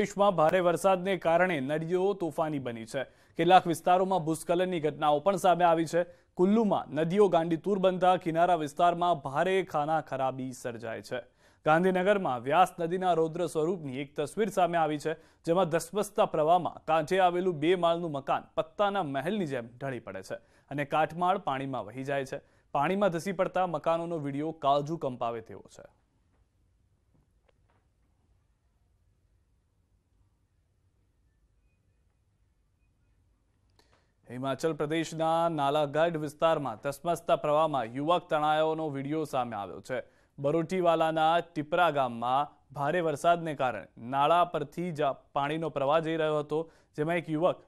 દેશમાં ભારે વરસાદને કારણે નદીઓ તોફાની બની છે કેટલાક વિસ્તારોમાં ભૂસ્ખલનની ઘટનાઓ પણ સામે આવી છે કુલ્લુમાં નદીઓ ગાંડીતુર બનતા કિનારા વિસ્તારમાં ભારે ખાના ખરાબી સર્જાય છે ગાંધીનગરમાં વ્યાસ નદીના રૌદ્ર સ્વરૂપની એક તસવીર સામે આવી છે જેમાં ધસબસતા પ્રવાહમાં કાંઠે આવેલું બે માળનું મકાન પત્તાના મહેલની જેમ ઢળી પડે છે અને કાટમાળ પાણીમાં વહી જાય છે પાણીમાં ધસી પડતા મકાનોનો વિડીયો કાળજુ કંપાવે તેવો છે હિમાચલ પ્રદેશના નાલાગઢ વિસ્તારમાં તસમસતા પ્રવાહમાં યુવક તણાયોનો વિડીયો સામે આવ્યો છે બરોટીવાલાના ટીપરા ગામમાં ભારે વરસાદને કારણે નાળા પરથી જ પાણીનો પ્રવાહ જઈ રહ્યો હતો જેમાં એક યુવક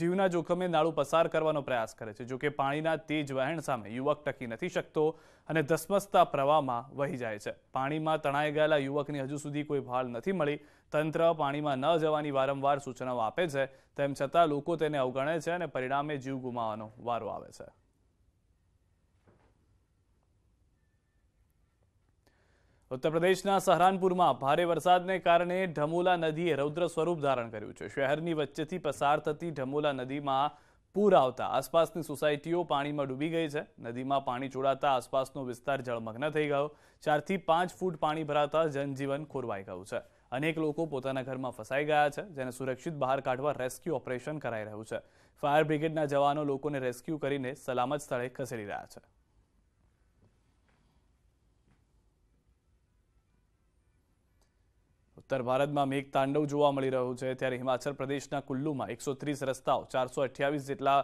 જીવના જોખમે નાળું પસાર કરવાનો પ્રયાસ કરે છે જોકે પાણીના તેજ વહેણ સામે યુવક ટકી નથી શકતો અને ધસમસતા પ્રવાહમાં વહી જાય છે પાણીમાં તણાઈ ગયેલા યુવકની હજુ સુધી કોઈ ભાળ નથી મળી તંત્ર પાણીમાં ન જવાની વારંવાર સૂચનાઓ આપે છે તેમ છતાં લોકો તેને અવગણે છે અને પરિણામે જીવ ગુમાવવાનો વારો આવે છે ઉત્તર પ્રદેશના સહરાનપુરમાં ભારે વરસાદને કારણે ઢમોલા નદીએ રૌદ્ર સ્વરૂપ ધારણ કર્યું છે શહેરની વચ્ચેથી પસાર થતી ઢમોલા નદીમાં પૂર આવતા આસપાસની સોસાયટીઓ પાણીમાં ડૂબી ગઈ છે નદીમાં પાણી ચોડાતા આસપાસનો વિસ્તાર જળમગ્ન થઈ ગયો ચારથી પાંચ ફૂટ પાણી ભરાતા જનજીવન ખોરવાઈ ગયું છે અનેક લોકો પોતાના ઘરમાં ફસાઈ ગયા છે જેને સુરક્ષિત બહાર કાઢવા રેસ્ક્યુ ઓપરેશન કરાઈ રહ્યું છે ફાયર બ્રિગેડના જવાનો લોકોને રેસ્ક્યુ કરીને સલામત સ્થળે ખસેડી રહ્યા છે ઉત્તર ભારતમાં મેઘ તાંડવ જોવા મળી રહ્યું છે ત્યારે હિમાચલ પ્રદેશના કુલ્લુમાં એકસો ત્રીસ રસ્તાઓ ચારસો અઠ્યાવીસ જેટલા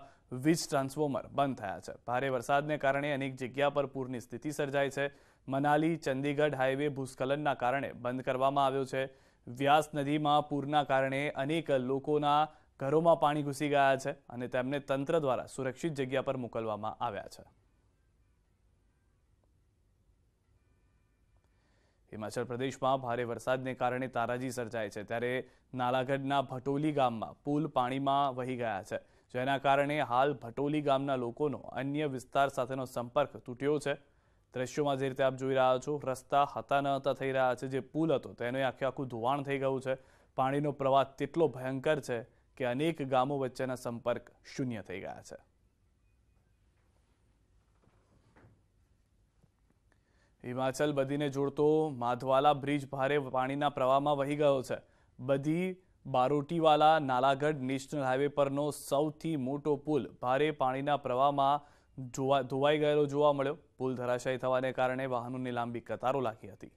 વીજ ટ્રાન્સફોર્મર બંધ થયા છે ભારે વરસાદને કારણે અનેક જગ્યા પર પૂરની સ્થિતિ સર્જાઈ છે મનાલી ચંદીગઢ હાઈવે ભૂસ્ખલનના કારણે બંધ કરવામાં આવ્યો છે વ્યાસ નદીમાં પૂરના કારણે અનેક લોકોના ઘરોમાં પાણી ઘૂસી ગયા છે અને તેમને તંત્ર દ્વારા સુરક્ષિત જગ્યા પર મોકલવામાં આવ્યા છે હિમાચલ પ્રદેશમાં ભારે વરસાદને કારણે તારાજી સર્જાય છે ત્યારે નાલાગઢના ભટોલી ગામમાં પુલ પાણીમાં વહી ગયા છે જેના કારણે હાલ ભટોલી ગામના લોકોનો અન્ય વિસ્તાર સાથેનો સંપર્ક તૂટ્યો છે દ્રશ્યોમાં જે રીતે આપ જોઈ રહ્યા છો રસ્તા હતા ન હતા થઈ રહ્યા છે જે પુલ હતો તેને આખે આખું ધોવાણ થઈ ગયું છે પાણીનો પ્રવાહ તેટલો ભયંકર છે કે અનેક ગામો વચ્ચેના સંપર્ક શૂન્ય થઈ ગયા છે હિમાચલ બધીને જોડતો માધવાલા બ્રિજ ભારે પાણીના પ્રવાહમાં વહી ગયો છે બધી બારોટીવાલા નાલાગઢ નેશનલ હાઈવે પરનો સૌથી મોટો પુલ ભારે પાણીના પ્રવાહમાં ધોવાઈ ગયેલો જોવા મળ્યો પુલ ધરાશાયી થવાને કારણે વાહનોની લાંબી કતારો લાગી હતી